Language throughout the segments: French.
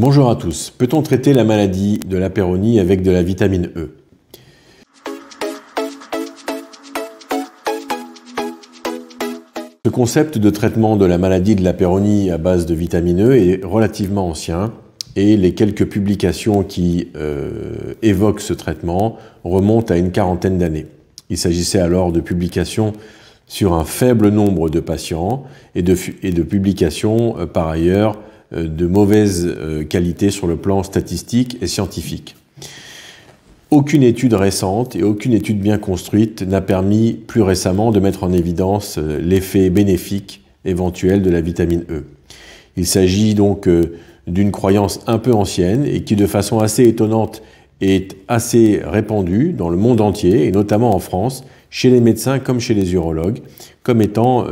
Bonjour à tous. Peut-on traiter la maladie de la avec de la vitamine E Ce concept de traitement de la maladie de la péronie à base de vitamine E est relativement ancien et les quelques publications qui euh, évoquent ce traitement remontent à une quarantaine d'années. Il s'agissait alors de publications sur un faible nombre de patients et de, publications euh, par ailleurs euh, de mauvaise euh, qualité sur le plan statistique et scientifique. Aucune étude récente et aucune étude bien construite n'a permis plus récemment de mettre en évidence euh, l'effet bénéfique éventuel de la vitamine E. Il s'agit donc d'une croyance un peu ancienne et qui de façon assez étonnante est assez répandue dans le monde entier et notamment en France, chez les médecins comme chez les urologues, comme étant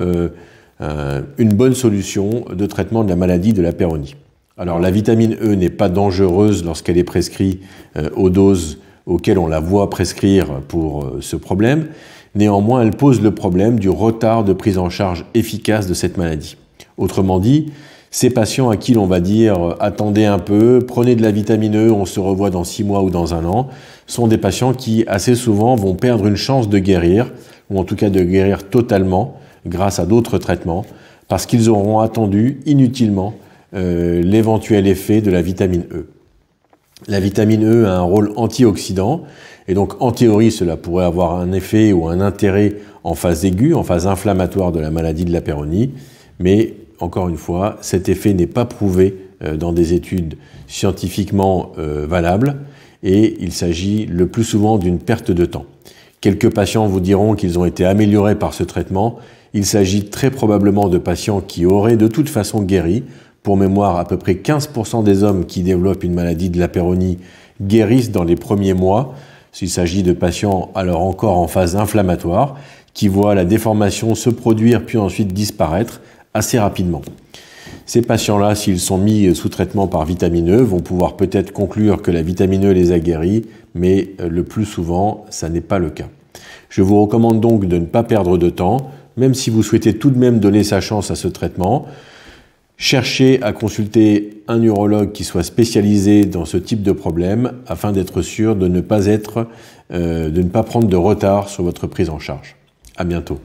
euh, une bonne solution de traitement de la maladie de la péronie. Alors la vitamine E n'est pas dangereuse lorsqu'elle est prescrite euh, aux doses auxquelles on la voit prescrire pour euh, ce problème. Néanmoins, elle pose le problème du retard de prise en charge efficace de cette maladie. Autrement dit, ces patients à qui l'on va dire attendez un peu, prenez de la vitamine E, on se revoit dans six mois ou dans un an, sont des patients qui assez souvent vont perdre une chance de guérir, ou en tout cas de guérir totalement, grâce à d'autres traitements, parce qu'ils auront attendu inutilement euh, l'éventuel effet de la vitamine E. La vitamine E a un rôle antioxydant, et donc en théorie cela pourrait avoir un effet ou un intérêt en phase aiguë, en phase inflammatoire de la maladie de la péronie, mais encore une fois, cet effet n'est pas prouvé euh, dans des études scientifiquement euh, valables, et il s'agit le plus souvent d'une perte de temps. Quelques patients vous diront qu'ils ont été améliorés par ce traitement, il s'agit très probablement de patients qui auraient de toute façon guéri. Pour mémoire, à peu près 15% des hommes qui développent une maladie de la péronie guérissent dans les premiers mois. S'il s'agit de patients alors encore en phase inflammatoire, qui voient la déformation se produire puis ensuite disparaître assez rapidement. Ces patients-là, s'ils sont mis sous traitement par vitamine E, vont pouvoir peut-être conclure que la vitamine E les a guéris, mais euh, le plus souvent, ça n'est pas le cas. Je vous recommande donc de ne pas perdre de temps, même si vous souhaitez tout de même donner sa chance à ce traitement, cherchez à consulter un urologue qui soit spécialisé dans ce type de problème afin d'être sûr de ne pas être, euh, de ne pas prendre de retard sur votre prise en charge. À bientôt.